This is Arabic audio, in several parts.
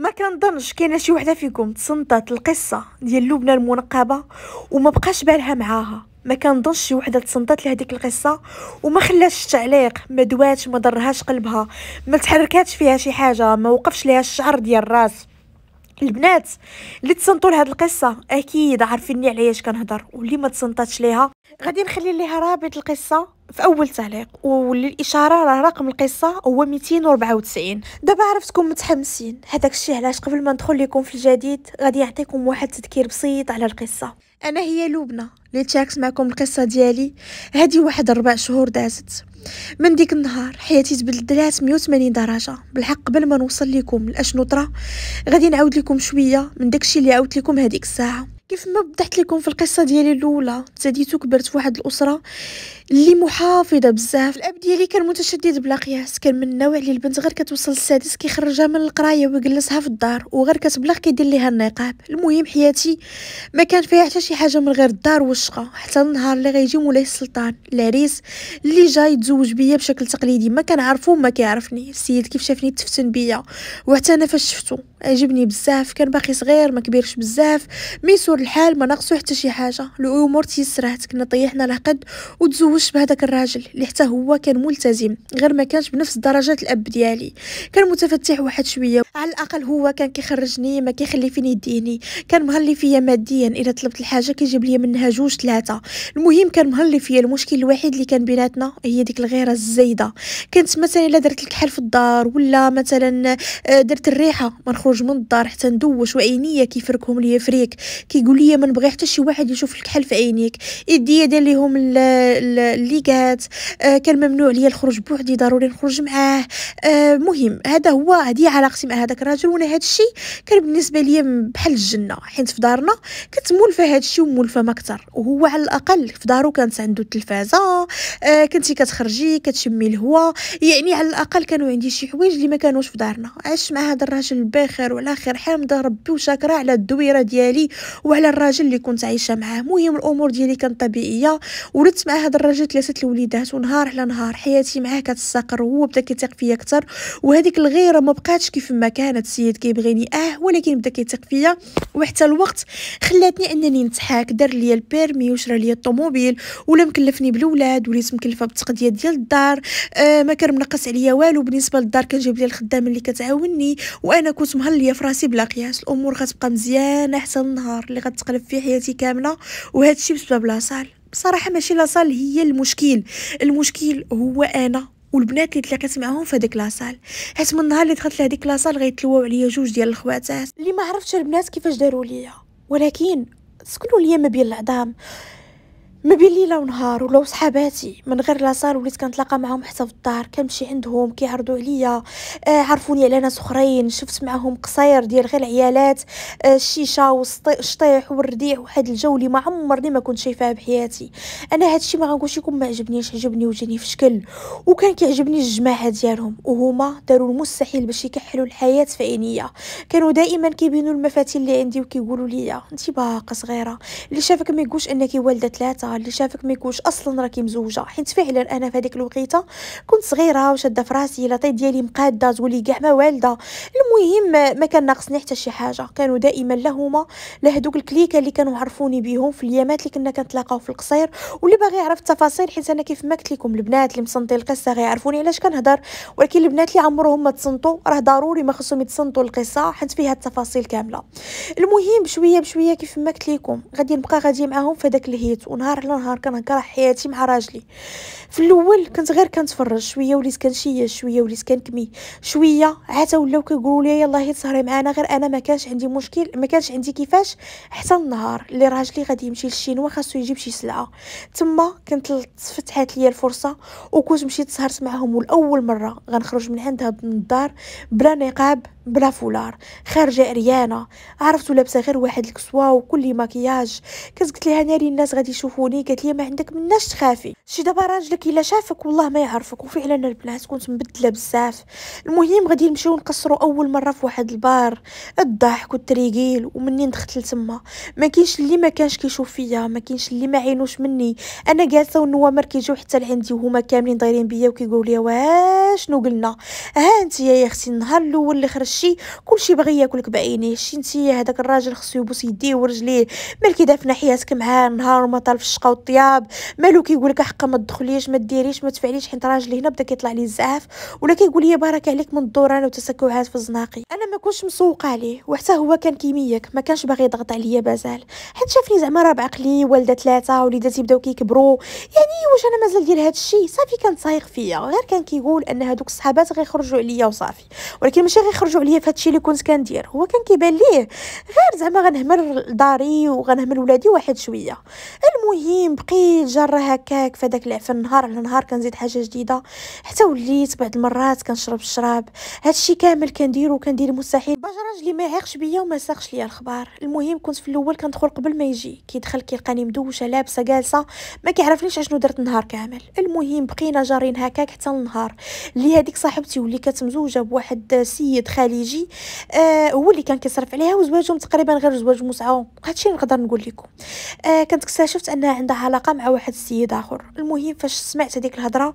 ما كنظنش كاينه شي وحده فيكم تصنتات القصه ديال لبنى المنقبه وما بقاش بالها معاها ما كنظنش شي وحده تصنتات لهذيك القصه وما خلاش تعليق ما دواتش ما ضرهاش قلبها ما تحركاتش فيها شي حاجه ما وقفش ليها الشعر ديال الراس البنات اللي تصنتوا لهاد القصه اكيد عارفيني علاش كنهضر واللي ما تصنتاتش ليها غادي نخلي ليها رابط القصه في اول تعليق وللاشاره راه رقم القصه هو 294 دابا عرفتكم متحمسين هذاك الشيء علاش قبل ما ندخل لكم في الجديد غادي يعطيكم واحد تذكير بسيط على القصه انا هي لبنى اللي تشاركت معكم القصه ديالي هذه واحد ربع شهور دازت من ديك النهار حياتي تبدلات 180 درجه بالحق قبل ما نوصل لكم لاشنو طرا غادي نعاود لكم شويه من داكشي اللي عاودت لكم هذيك الساعه كيف ما وضحت لكم في القصه ديالي الاولى تزاديت كبرت في واحد الاسره اللي محافظه بزاف الاب ديالي كان متشدد بلا قياس كان من النوع اللي البنت غير كتوصل السادس كيخرجها من القرايه ويجلسها في الدار وغير كتبلغ كيدير ليها النقاب المهم حياتي ما كان فيها حتى شي حاجه من غير الدار والشقه حتى النهار اللي غيجي مولاي السلطان العريس اللي جاي يتزوج بيا بشكل تقليدي ما كنعرفو ما كيعرفني السيد كيف شافني تفتن بيا وحتى انا فاش شفتو عجبني بزاف كان باقي صغير ما كبيرش بزاف ميسور الحال ما ناقصو حتى شي حاجه الامور تيسرات كنا طيحنا العقد وتزوجت بهذاك الراجل اللي حتى هو كان ملتزم غير ما كانش بنفس درجات الاب ديالي كان متفتح واحد شويه على الاقل هو كان كيخرجني ما كيخلي فيني يديني كان مهلي فيا ماديا الا طلبت الحاجه كيجيب لي منها جوج ثلاثه المهم كان مهلي فيا المشكل الوحيد اللي كان بيناتنا هي ديك الغيره الزايده كانت مثلا الا درت الكحل في الدار ولا مثلا آه، درت الريحه نخرج من الدار حتى ندوش وعينيا كيفركهم ليا فريك كيقول ليا ما نبغي حتى شي واحد يشوف الكحل في عينيك يديا دار ليهم الليغات آه كان ممنوع ليا الخروج بوحدي ضروري نخرج معاه آه مهم هذا هو هذه علاقتي مع هذاك الراجل وانا هذا الشيء كان بالنسبه ليا بحال الجنه حيت في دارنا كنت مولفه هذا الشيء ومولفه ما اكثر وهو على الاقل في دارو كانت عنده التلفازه آه كنتي كتخرجي كتشمي الهواء يعني على الاقل كانوا عندي شي حوايج اللي ما كانوش في دارنا عشت مع هذا الراجل الباخر خير وعلى خير حامده ربي وشاكره على الدويره ديالي وعلى الراجل اللي كنت عايشه معاه مهم الامور ديالي كانت طبيعيه ولدت مع هذا الراجل ثلاثه الوليدات ونهار على نهار حياتي معاه كتستقر وهو بدا كيثق فيا اكثر وهذيك الغيره ما بقاتش كيف ما كانت السيد كيبغيني اه ولكن بدا كيثق فيا وحتى الوقت خلاتني انني نتحاك دار ليا البيرمي وشرى ليا الطوموبيل ولا مكلفني بالولاد وليت مكلفه بالتقضيه ديال الدار آه ما كان منقص عليا والو بالنسبه للدار كنجيب ليا الخدامه اللي كتعاوني وانا كنت مهربة بحال ليا فراسي بلا قياس الامور غتبقى مزيانه حتى النهار اللي غتقلب فيه حياتي كامله الشيء بسبب لاصال بصراحه ماشي لاصال هي المشكل المشكل هو انا والبنات اللي تلاقيت معاهم في هذيك لاصال حيت من النهار اللي دخلت لهذيك لاصال غيتلواو عليا جوج ديال الخواتات اللي ما عرفتش البنات كيفاش داروا ليا ولكن سكنوا ليا ما بين العظام ما بين ليله ونهار ولاو صحاباتي من غير لاصال وليت كنتلاقى معاهم حتى في الدار كنمشي عندهم كيعرضوا عليا آه عرفوني على ناس اخرين شفت معاهم قصير ديال غير عيالات آه الشيشه والشطيح والرديع وواحد الجو اللي ما عمرني ما كنت شايفاه بحياتي انا هادشي ما غنقولش لكم ما عجبنيش عجبني وجاني في شكل وكان كيعجبني الجماعه ديالهم وهما داروا المستحيل باش يكحلوا الحياه في عينيا كانوا دائما كيبينوا المفاتيح اللي عندي وكيقولوا لي انت باقه صغيره اللي شافك ما يقولش انك والده ثلاثه اللي شافك ما يكونش اصلا راكي مزوجه حيت فعلا انا في هذيك الوقيته كنت صغيره وشاده في راسي لاطي ديالي مقاده تقولي كاع ما والده المهم ما كان ناقصني حتى شي حاجه كانوا دائما لهما لهذوك الكليكه اللي كانوا عرفوني بهم في اليامات اللي كنا كنتلاقاو في القصير واللي باغي يعرف التفاصيل حيت انا كيف ما قلت لكم البنات اللي مصنطي القصه غيعرفوني علاش كنهضر ولكن البنات اللي عمرهم ما تصنطوا راه ضروري ما خصهم يتصنطوا القصه حيت فيها التفاصيل كامله المهم بشويه بشويه كيف ما قلت لكم غادي نبقى غادي معاهم في داك الهيت ونهار نهار على نهار كنهكر حياتي مع راجلي في الاول كنت غير كنتفرج شويه وليت كنشيه شويه وليت كنكمي شويه عاد ولاو كيقولوا لي يلاه هي تسهري معانا غير انا ما كانش عندي مشكل ما كانش عندي كيفاش حتى النهار اللي راجلي غادي يمشي للشينوا خاصو يجيب شي سلعه تما كنت فتحات ليا الفرصه وكنت مشيت سهرت معاهم ولاول مره غنخرج من عندها من الدار بلا نقاب بلا فولار خارجه عريانه عرفتو لابسه غير واحد الكسوا وكل مكياج كنت قلت لها ناري الناس غادي يشوفوني قالت لي ما عندك مناش تخافي شي دابا راجلك الا شافك والله ما يعرفك وفعلا البنات كنت مبدله بزاف المهم غادي نمشيو نقصرو اول مره في واحد البار الضحك والتريقيل ومنين دخلت لتما ما كاينش اللي ما كانش كيشوف فيا ما كاينش اللي ما عينوش مني انا جالسه والنوامر كيجيو حتى لعندي وهما كاملين دايرين بيا وكيقولوا لي شنو قلنا ها انت يا اختي النهار الاول اللي خرج كلشي كلشي باغي ياكلك بعينيه شتي انت هذاك الراجل خصو يبوس يديه ورجليه مال كيدافنا حياتك معاه نهار وما طالف الشقه والطياب مالو كيقول لك حقا ما تدخليش ما ديريش ما تفعليش حيت راجلي هنا بدا كيطلع لي الزعاف ولا كيقول لي بارك عليك من الدوران وتسكعات في الزناقي ما كنتش مسوقه عليه وحتى هو كان كيميك ما كانش باغي يضغط عليا بازال حيت شافني زعما راه بعقلي والده ثلاثه وليداتي بداو كيكبروا يعني واش انا مازال ديال هذا الشيء صافي كان صايغ فيا غير كان كيقول ان هذوك الصحابات غيخرجوا عليا وصافي ولكن ماشي غيخرجوا عليا في هذا الشيء اللي كنت كندير هو كان كيبان ليه غير زعما غنهمل داري وغنهمل ولادي واحد شويه المهم بقيت جره هكاك في داك العفن نهار على نهار كنزيد حاجه جديده حتى وليت بعض المرات كنشرب الشراب هادشي كامل كنديرو كندير مستحيل باش راجلي ما هاقش بيا وما ساقش ليا الخبار المهم كنت في الاول كندخل قبل ما يجي كيدخل كيلقاني مدوشه لابسه جالسه ما كيعرفنيش اشنو درت النهار كامل المهم بقينا جارين هكاك حتى النهار اللي هذيك صاحبتي واللي كانت مزوجه بواحد سيد خليجي آه هو اللي كان كيصرف عليها وزواجهم تقريبا غير زواج مسعى هادشي نقدر نقول لكم آه كنت اكتشفت انها عندها علاقه مع واحد السيد اخر المهم فاش سمعت هذيك الهضره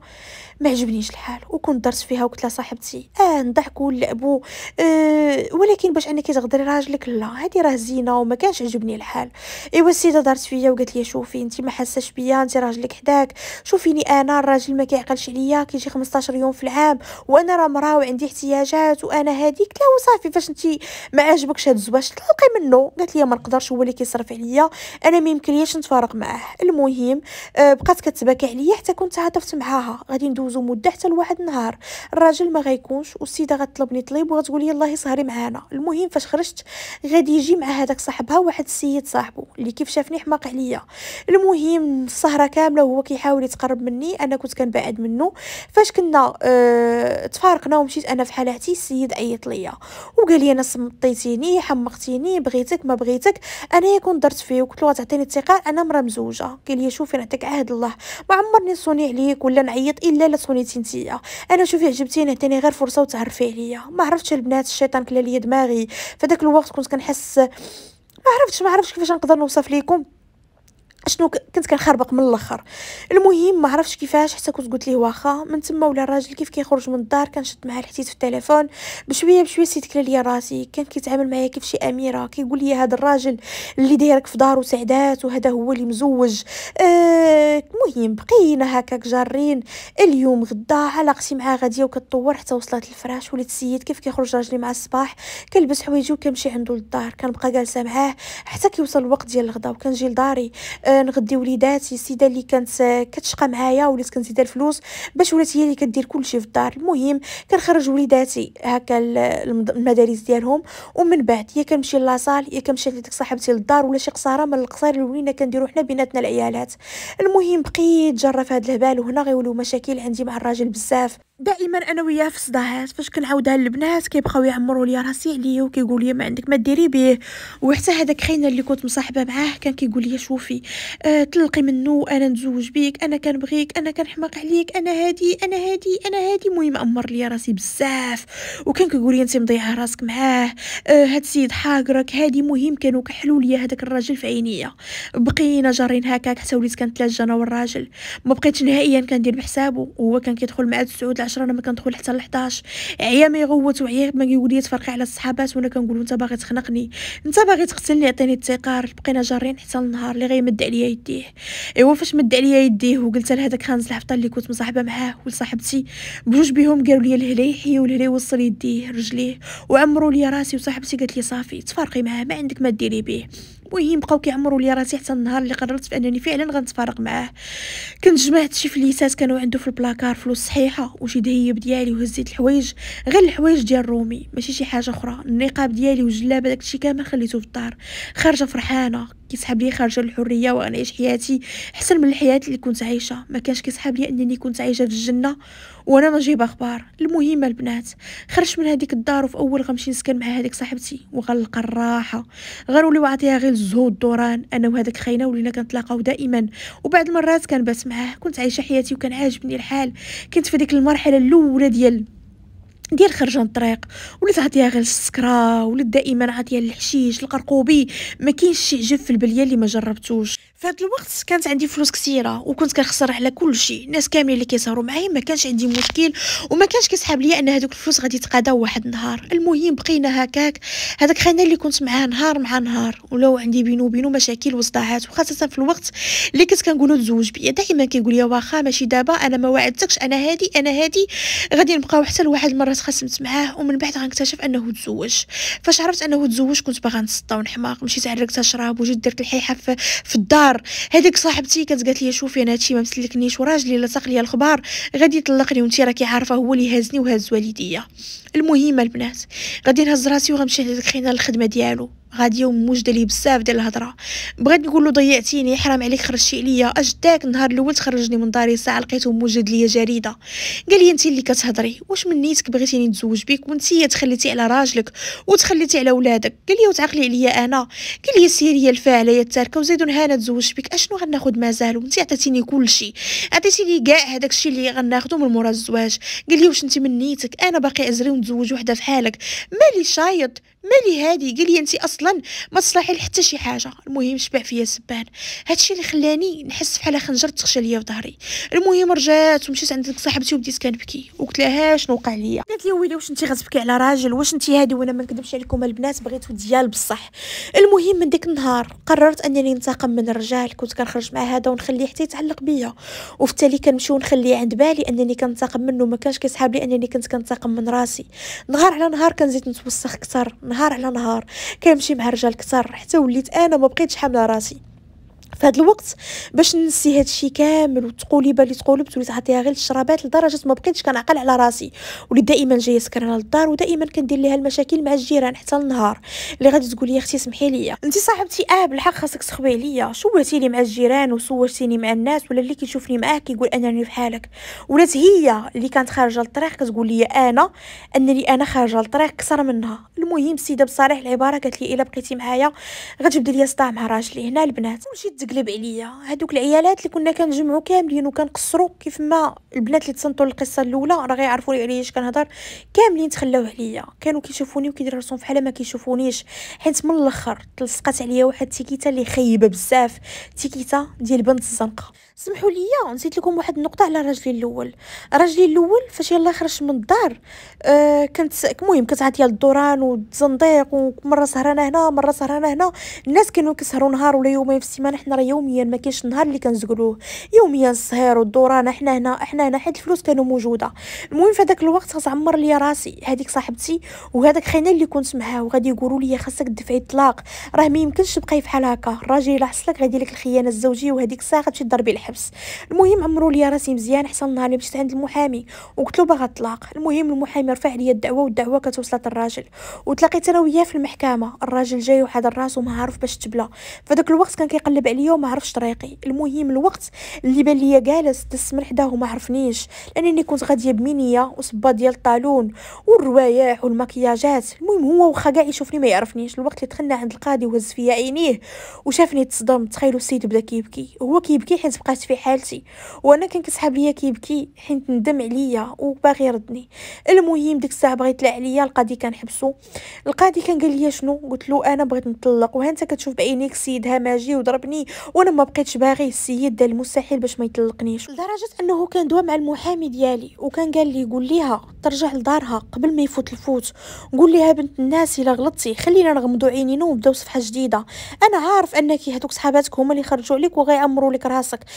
ما عجبنيش الحال وكنت درت فيها وقلت لها صاحبتي اه نضحكوا ونلعبوا أه ولكن باش انك تغدري راجلك لا هذه راه زينه وما كانش عجبني الحال ايوا السيده دارت فيا وقالت لي شوفي انت ما حاساش بيا انت راجلك حداك شوفيني انا الراجل ما كيعقلش عليا كيجي 15 يوم في العام وانا راه مراه وعندي احتياجات وانا هذيك لا وصافي فاش انت ما عجبكش هاد الزواج طلقي منه قالت لي ما نقدرش هو اللي كيصرف عليا انا ما يمكنليش نتفارق معاه المهم أه بقات كتبكي عليا حتى كنت هاتفت معاها غادي ندوز غندوزو مده حتى لواحد النهار الراجل ما غيكونش والسيده غتطلبني طليب وغتقول لي الله يسهري معانا المهم فاش خرجت غادي يجي مع هذاك صاحبها واحد السيد صاحبه اللي كيف شافني حماق عليا المهم السهره كامله وهو كيحاول يتقرب مني انا كنت كنبعد منه فاش كنا اه تفارقنا ومشيت انا في حالاتي السيد عيط ليا وقال لي انا صمطيتيني حمقتيني بغيتك ما بغيتك انا يكون درت فيه وقلت له غتعطيني الثقه انا مرا مزوجه قال لي شوفي نعطيك عهد الله ما عمرني صوني عليك ولا نعيط الا لا نتيا انا شوفي عجبتيني عطيني غير فرصه وتعرفي عليا ما عرفتش البنات الشيطان كلا ليا دماغي فداك الوقت كنت كنحس ما عرفتش ما عرفتش كيفاش نقدر نوصف ليكم شنو كنت كنخربق من الاخر المهم ما عرفتش كيفاش حتى كنت قلت ليه واخا من تما ولا الراجل كيف كيخرج من الدار كنشد معاه الحديث في التليفون بشويه بشويه سيت كلا ليا راسي كان كيتعامل معايا كيف شي اميره كيقول لي هذا الراجل اللي دايرك في دارو سعدات وهذا هو اللي مزوج آه، المهم آه بقينا هكاك جارين اليوم غدا علاقتي معاه غاديه وكتطور حتى وصلت الفراش وليت سيد كيف كيخرج راجلي مع الصباح كنلبس حوايجي وكنمشي عنده للدار كنبقى جالسه معاه حتى كيوصل الوقت ديال الغدا وكنجي لداري آه نغدي وليداتي السيده اللي كانت كتشقى معايا ولات كنزيدها الفلوس باش ولات هي اللي كدير كلشي في الدار المهم كنخرج وليداتي هكا المدارس ديالهم ومن بعد يا كنمشي لاصال يا كنمشي لديك صاحبتي للدار ولا شي قصاره من القصار اللي ولينا كنديرو حنا بيناتنا العيالات المهم بقيت جرف في هذا الهبال وهنا غيولوا مشاكل عندي مع الراجل بزاف دائما انا وياه في صداعات فاش كنعاودها للبنات كيبقاو يعمروا لي راسي عليه وكيقول لي ما عندك ما ديري به وحتى هذاك خينا اللي كنت مصاحبه معاه كان كيقول لي شوفي آه طلقي منه انا نتزوج بيك انا كنبغيك انا كنحماق عليك انا هادي انا هادي انا هادي المهم امر لي راسي بزاف وكان كيقول لي انت مضيعه راسك معاه آه هاد السيد حاقرك هادي مهم كانوا كحلوا لي هذاك الراجل في عينيا بقينا جارين هكاك حتى وليت كنتلاج انا والراجل ما بقيتش نهائيا كندير بحسابه وهو كان كيدخل مع السعود 10 انا ما كندخل حتى ل 11 عيا ما يغوت وعيا ما لي تفرقي على الصحابات وانا كنقول انت باغي تخنقني انت باغي تقتلني عطيني التقار بقينا جارين حتى النهار اللي غيمد عليا يديه ايوا فاش مد عليا يديه وقلت لهذاك خانز الحفطه اللي كنت مصاحبه معاه ولصاحبتي بجوج بهم قالوا لي الهلي يحيي والهلا وصل يديه رجليه وعمروا لي راسي وصاحبتي قالت لي صافي تفرقي معاه ما عندك ما ديري بيه المهم بقاو كيعمروا لي راسي حتى النهار اللي قررت بانني فعلا غنتفارق معاه كنت جمعت شي فليسات كانوا عنده في البلاكار فلوس صحيحه وشي دهيب ديالي وهزيت الحوايج غير الحوايج ديال رومي ماشي شي حاجه اخرى النقاب ديالي والجلابه داكشي كامل خليته في الدار خارجه فرحانه كيسحب لي خارجه الحريه وانا عايش حياتي احسن من الحياه اللي كنت عايشه ما كانش كيسحب لي انني كنت عايشه في الجنه وانا نجيب اخبار المهم البنات خرجت من هذيك الدار وفي اول غنمشي نسكن مع هذيك صاحبتي وغنلقى الراحه غنولي عاطيها غير الزهو الدوران انا وهذاك خينا ولينا كنتلاقاو دائما وبعض المرات كنبات معاه كنت عايشه حياتي وكان عاجبني الحال كنت في ديك المرحله الاولى ديال ندير خرجه الطريق ولات عاطيه غير السكره ولات دائما عاطيه الحشيش القرقوبي ما كاينش شي عجب في البليه اللي ما جربتوش في هذا الوقت كانت عندي فلوس كثيره وكنت كنخسر على كل شيء الناس كاملين اللي كيسهروا معايا ما كانش عندي مشكل وما كانش كيسحاب ليا ان هذوك الفلوس غادي يتقاداو واحد النهار المهم بقينا هكاك هذاك خينا اللي كنت معاه نهار مع نهار ولو عندي بينو بينو مشاكل وصداعات وخاصه في الوقت اللي كنت كنقولو تزوج بيا دائما كيقول لي واخا ماشي دابا انا ما وعدتكش انا هادي انا هادي غادي نبقاو حتى لواحد المره تخاصمت معاه ومن بعد غنكتشف انه تزوج فاش عرفت انه تزوج كنت باغا نسطا ونحماق مشيت عرقت شراب وجيت درت الحيحه في الدار الخبار هذيك صاحبتي كانت قالت لي شوفي انا هادشي ما مسلكنيش وراجلي لصق ليا الخبار غادي يطلقني وانت راكي عارفه هو اللي هازني وهاز والديا المهم البنات غادي نهز راسي وغنمشي لهاد الخدمه ديالو غادي يوم موجده ليه بزاف ديال الهضره بغيت نقول له ضيعتيني حرام عليك خرجتي عليا اجداك النهار الاول تخرجني من داري ساعه لقيته موجد ليا جريده قال لي انت اللي كتهضري واش من نيتك بغيتيني نتزوج بك وانت تخليتي على راجلك وتخليتي على ولادك قال لي وتعقلي عليا انا قال لي سيري هي الفاعله يا التاركه وزيد هانا تزوج بك اشنو غناخد مازال وانت عطيتيني كلشي عطيتيني كاع هذاك الشيء اللي غناخدو من مورا الزواج قال لي واش انت من نيتك انا باقي ازري ونتزوج وحده في حالك مالي شايط مالي هادي قال لي انت اصلا ما تصلحي لحتى شي حاجه المهم شبع فيا سبان هادشي اللي خلاني نحس بحال خنجر تخشى ليا في ظهري المهم رجعت ومشيت عند ديك صاحبتي وبديت كنبكي وقلت لها شنو وقع ليا قالت لي ويلي واش انت غتبكي على راجل واش انت هادي وانا ما نكذبش عليكم البنات بغيتو ديال بصح المهم من ديك النهار قررت انني ننتقم من الرجال كنت كنخرج مع هذا ونخليه حتى يتعلق بيا وفي التالي كنمشي ونخليه عند بالي انني كنتقم منه ما كانش كيسحاب لي انني كنت كنتقم من راسي نهار على نهار كنزيد نتوسخ اكثر نهار على نهار كنمشي مع رجال كثار حتى وليت انا ما بقيتش حامله راسي في هذا الوقت باش نسي هاد الشيء كامل وتقولي اللي تقولبت وليت عطيها غير الشرابات لدرجه ما بقيتش كنعقل على راسي وليت دائما جايه سكرانه للدار ودائما كندير ليها المشاكل مع الجيران حتى النهار اللي غادي تقول لي اختي سمحي لي انت صاحبتي اه بالحق خاصك تخبي عليا شوهتي لي مع الجيران وصورتيني مع الناس ولا اللي كيشوفني معاه كيقول انني فحالك ولات هي اللي كانت خارجه للطريق كتقول لي انا انني انا خارجه للطريق كثر منها المهم السيده بصريح العباره قالت لي الا بقيتي معايا غتبدا ليا صداع مع راجلي هنا البنات تقلب عليا هادوك العيالات اللي كنا كنجمعو كاملين وكنقصرو كيف ما البنات اللي تصنتو القصه الاولى راه غيعرفوني لي علاش كنهضر كاملين تخلاوه عليا كانوا كيشوفوني وكيديروا راسهم فحال ما كيشوفونيش حيت من الاخر تلصقات عليا واحد التيكيته اللي خيبه بزاف تيكيته ديال بنت الزنقه سمحوا لي نسيت لكم واحد النقطه على راجلي الاول راجلي الاول فاش يلا خرجت من الدار آه كنت المهم كانت عاطيه الدوران والتزنطيق ومره سهرانه هنا مره سهرانه هنا الناس كانوا كيسهروا نهار ولا يومين في السيمانه حنا راه يوميا ما كاينش النهار اللي كنزقلوه يوميا السهر والدوران حنا هنا حنا هنا حيت الفلوس كانوا موجوده المهم في هذاك الوقت غتعمر لي راسي هذيك صاحبتي وهذاك خينا اللي كنت معاه وغادي يقولوا لي خاصك دفعي الطلاق راه ما يمكنش تبقاي بحال هكا الراجل الا حصلك غادي لك الخيانه الزوجيه وهذيك الساعه غتمشي تضربي الحبس المهم عمرو ليا راسي مزيان حصل نهار اللي مشيت عند المحامي وقلت له باغا طلاق المهم المحامي رفع ليا الدعوه والدعوه كتوصلت للراجل الراجل وتلاقيت انا وياه في المحكمه الراجل جاي وحد راسو ما عارف باش تبلى فداك الوقت كان كيقلب عليا وما عرفش طريقي المهم الوقت اللي بان ليا جالس تسمر حداه وما عرفنيش لانني كنت غاديه بمينيه وصبا ديال الطالون والروايح والمكياجات المهم هو واخا كاع يشوفني ما يعرفنيش الوقت اللي دخلنا عند القاضي وهز فيا عينيه وشافني تصدم تخيلوا السيد بدا كيبكي هو كيبكي حيت بقى بقات في حالتي وانا كان كصحاب ليا كيبكي حيت ندم عليا وباغي يردني المهم ديك الساعه بغيت لا عليا القاضي كان حبسو القاضي كان قال لي شنو قلت له انا بغيت نطلق وها انت كتشوف بعينيك السيد ماجي وضربني وانا ما بقيتش باغي السيد دار المستحيل باش ما يطلقنيش لدرجه انه كان دوا مع المحامي ديالي وكان قال لي قول ليها ترجع لدارها قبل ما يفوت الفوت قول ليها بنت الناس الا غلطتي خلينا نغمضوا عينينا ونبداو صفحه جديده انا عارف انك هذوك صحاباتك هما اللي خرجوا عليك وغيامروا لك راسك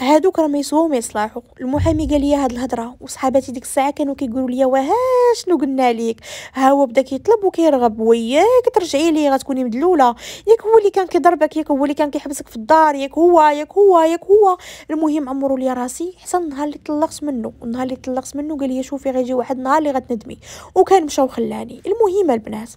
هادوك ما يسوهم يصلحوا المحامي قال لي هاد الهضره وصحاباتي ديك الساعه كانوا كيقولوا لي واه شنو قلنا لك ها هو بدا كيطلب وكيرغب وياك ترجعي ليه غتكوني مدلوله ياك هو اللي كان كيضربك ياك هو اللي كان كيحبسك في الدار ياك هو ياك هو ياك هو المهم عمروا لي راسي حتى النهار اللي طلقت منه النهار اللي طلقت منه قال لي شوفي غيجي واحد النهار اللي غتندمي وكان مشى وخلاني المهم البنات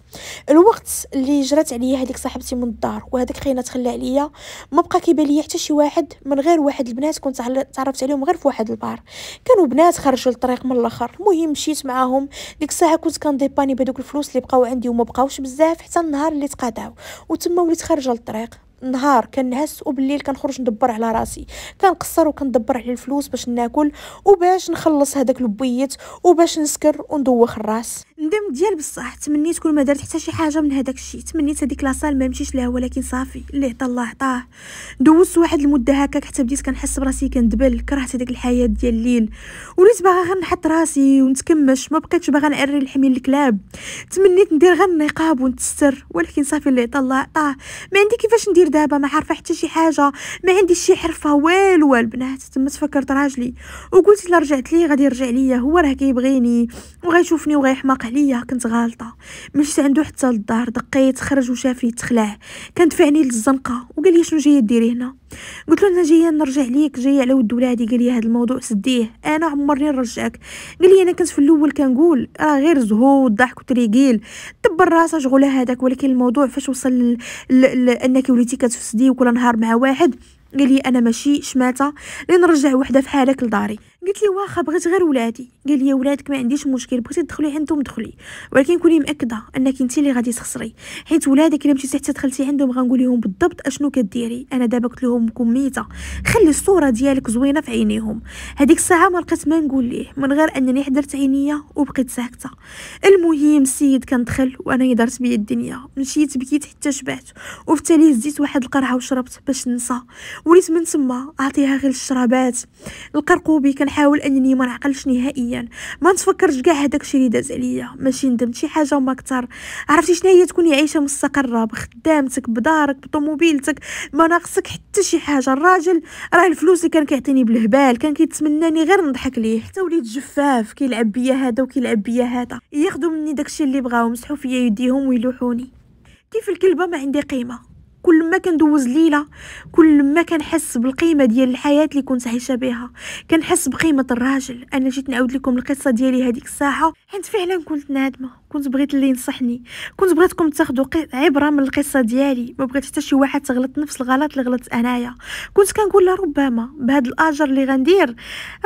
الوقت اللي جرات عليا هذيك صاحبتي من الدار وهذاك خينا تخلى عليا ما بقى كيبان ليا حتى شي واحد من غير واحد البنات ناس كنت تعرفت عليهم غير في واحد البار كانوا بنات خرجوا للطريق من الاخر المهم مشيت معاهم ديك الساعه كنت كنديباني بهذوك الفلوس اللي بقاو عندي وما بقاوش بزاف حتى النهار اللي تقاداو وتما وليت خارجه للطريق نهار كنعس وبالليل كنخرج ندبر على راسي كنقصر وكندبر على الفلوس باش ناكل وباش نخلص هذاك البيت وباش نسكر وندوخ الراس ندم ديال بصح تمنيت كون ما درت حتى شي حاجه من هذاك الشيء تمنيت هذيك لاصال ما مشيش لها ولكن صافي اللي عطى الله عطاه دوزت واحد المده هكاك حتى بديت كنحس براسي كندبل كرهت هذيك الحياه ديال الليل وليت باغا غير نحط راسي ونتكمش ما بقيتش باغا نعري الحميل الكلاب تمنيت ندير غير النقاب ونتستر ولكن صافي اللي عطى الله عطاه ما عندي كيفاش ندير دابا ما عارفه حتى شي حاجه ما عندي شي حرفه والو البنات تما تفكرت راجلي وقلت الا رجعت ليه غادي يرجع ليا هو راه كيبغيني وغيشوفني وغيحماق عليا كنت غالطه مشيت عنده حتى للدار دقيت خرج وشافني تخلع كان دفعني للزنقه وقال لي شنو جايه ديري هنا قلت له انا جايه نرجع ليك جايه على ود ولادي قال لي هذا الموضوع سديه انا عمرني نرجعك قال لي انا كنت في الاول كنقول راه غير زهو ضحك وتريقيل دبر راسها شغله هذاك ولكن الموضوع فاش وصل انك وليتي كتفسدي وكل نهار مع واحد قال لي انا ماشي شماته لنرجع وحده في حالك لداري قلت لي واخا بغيت غير ولادي قال لي ولادك ما عنديش مشكل بغيتي تدخلي عندهم دخلي ولكن كوني مأكده انك انت اللي غادي تخسري حيت ولادك الا مشيتي حتى دخلتي عندهم غنقول لهم بالضبط اشنو كديري انا دابا قلت لهم كون ميته خلي الصوره ديالك زوينه في عينيهم هذيك الساعه ما لقيت ما نقول ليه من غير انني حضرت عينيا وبقيت ساكته المهم السيد كان دخل وانا دارت بيا الدنيا مشيت بكيت حتى شبعت وفي التالي هزيت واحد القرعه وشربت باش ننسى وليت من تما اعطيها غير الشرابات القرقوبي كنحاول انني ما نعقلش نهائيا ما نتفكرش كاع هذاك الشيء اللي داز عليا ماشي ندمت شي حاجه وما كثر عرفتي شنو هي تكوني عايشه مستقره بخدامتك بدارك بطوموبيلتك ما ناقصك حتى شي حاجه الراجل راه الفلوس اللي كان كيعطيني بالهبال كان كيتمناني غير نضحك ليه حتى وليت جفاف كيلعب بيا هذا وكيلعب بيا هذا ياخذوا مني داكشي اللي بغاو مسحوا فيا يديهم ويلوحوني كيف الكلبه ما عندي قيمه كل ما كندوز ليله كل ما كنحس بالقيمه ديال الحياه اللي كنت عايشه بها كنحس بقيمه الراجل انا جيت نعاود لكم القصه ديالي هذيك الساعه حيت فعلا كنت نادمه كنت بغيت اللي ينصحني كنت بغيتكم تاخذوا عبره من القصه ديالي ما بغيت حتى شي واحد تغلط نفس الغلط اللي غلطت انايا كنت كنقول لها ربما بهاد الاجر اللي غندير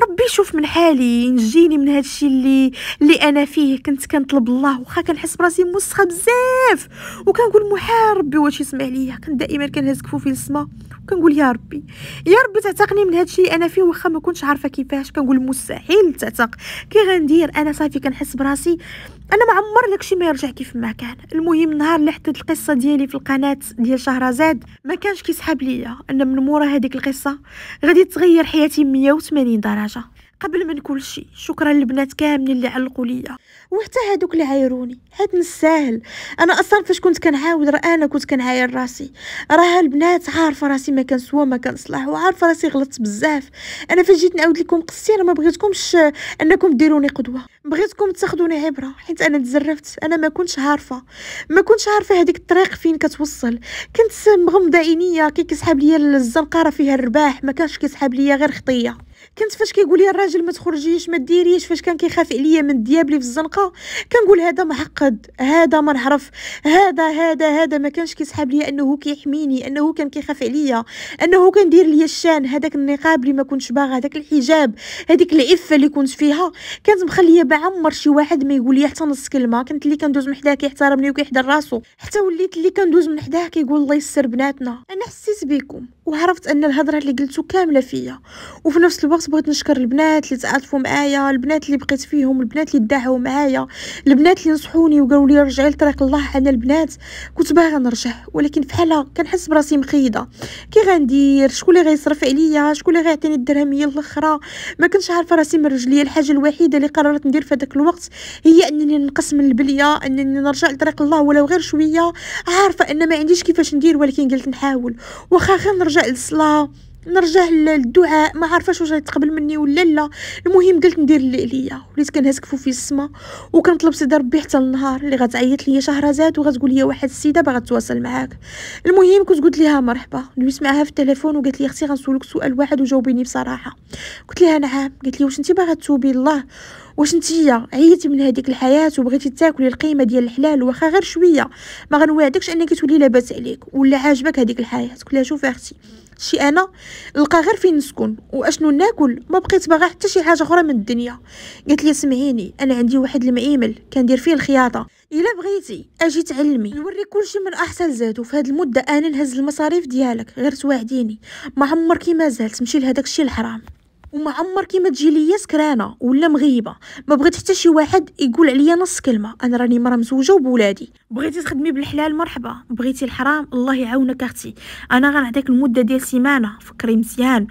ربي يشوف من حالي ينجيني من هذا الشيء اللي اللي انا فيه كنت كنطلب الله واخا كنحس براسي موسخه بزاف وكنقول محال ربي واش يسمع ليا كنت دائما كنهز كفوفي للسما كنقول يا ربي يا ربي تعتقني من هادشي انا فيه واخا ما كنتش عارفه كيفاش كنقول مستحيل تعتق كي غندير انا صافي كنحس براسي انا ما عمر داكشي ما يرجع كيف ما كان المهم نهار اللي حطيت القصه ديالي في القناه ديال شهرزاد ما كانش كيسحاب ليا ان من مورا هذيك القصه غادي تغير حياتي 180 درجه قبل من كل شيء شكرا للبنات كاملين اللي علقوا ليا وحتى هادوك اللي عايروني هاد نساهل انا اصلا فاش كنت كنعاود راه انا كنت كنعاير راسي راه البنات عارفه راسي ما كنسوى ما كنصلح وعارفه راسي غلطت بزاف انا فاش جيت نعاود لكم قصتي انا ما بغيتكمش انكم ديروني قدوه بغيتكم تاخذوني عبره حيت انا تزرفت انا ما كنتش عارفه ما كنتش عارفه هذيك الطريق فين كتوصل كنت مغمضه عينيا كي كيسحاب ليا الزنقه راه فيها الرباح ما كانش كيسحاب ليا غير خطيه كنت فاش كيقول لي الراجل ما تخرجيش ما ديريش فاش كان كيخاف عليا من ديابلي في الزنقه كنقول هذا معقد هذا ما نعرف هذا هذا هذا ما كانش كيسحاب ليا انه كيحميني انه كان كيخاف عليا انه دير ليا الشان هذاك النقاب اللي ما كنتش باغا هذاك الحجاب هذيك العفه اللي كنت فيها كانت مخليه بعمر شي واحد ما يقول لي حتى نص كلمه كنت اللي كندوز من حداه كيحترمني وكيحضر راسو حتى وليت اللي كندوز من حداه كيقول الله يستر بناتنا انا حسيت بكم وعرفت ان الهضره اللي قلتو كامله فيا وفي نفس الوقت بالعكس بغيت نشكر البنات اللي تعاطفوا معايا البنات اللي بقيت فيهم البنات اللي دعاو معايا البنات اللي نصحوني وقالوا لي رجعي لطريق الله انا البنات كنت باغا نرجع ولكن فحالا كنحس براسي مخيده كي غندير شكون اللي غيصرف عليا شكون اللي غيعطيني الدرهم هي الاخرى ما كنتش عارفه راسي من رجلي الحاجه الوحيده اللي قررت ندير في هذاك الوقت هي انني نقص من البليه انني نرجع لطريق الله ولو غير شويه عارفه ان ما عنديش كيفاش ندير ولكن قلت نحاول واخا غير نرجع للصلاه نرجع للدعاء ما عارفاش واش غيتقبل مني ولا لا المهم قلت ندير اللي عليا وليت كنهز في السما وكنطلب سيدي ربي حتى النهار اللي غتعيط ليا شهرزاد وغتقول لي واحد السيده باغا تواصل معاك المهم كنت قلت ليها مرحبا دويت معاها في التليفون وقالت لي اختي غنسولك سؤال واحد وجاوبيني بصراحه قلت لها نعم قالت لي واش انت باغا تتوبي الله واش نتيا عييتي من هذيك الحياه وبغيتي تاكلي القيمه ديال الحلال واخا غير شويه ما غنوعدكش انك تولي لاباس عليك ولا عاجبك هذيك الحياه قلت لها شوفي اختي شي انا لقى غير فين نسكن واشنو ناكل ما بقيت باغا حتى شي حاجه اخرى من الدنيا قالت لي سمعيني انا عندي واحد المعيمل كندير فيه الخياطه الا بغيتي اجي تعلمي نوري كلشي من احسن زادو في هاد المده انا نهز المصاريف ديالك غير تواعديني ما عمرك ما زالت تمشي لهداك الشيء الحرام وما عمرك كيما تجي ليا سكرانه ولا مغيبه ما بغيت حتى شي واحد يقول عليا نص كلمه انا راني مرا مزوجه وبولادي بغيتي تخدمي بالحلال مرحبا بغيتي الحرام الله يعاونك اختي انا غنعطيك المده ديال سيمانه فكري مزيان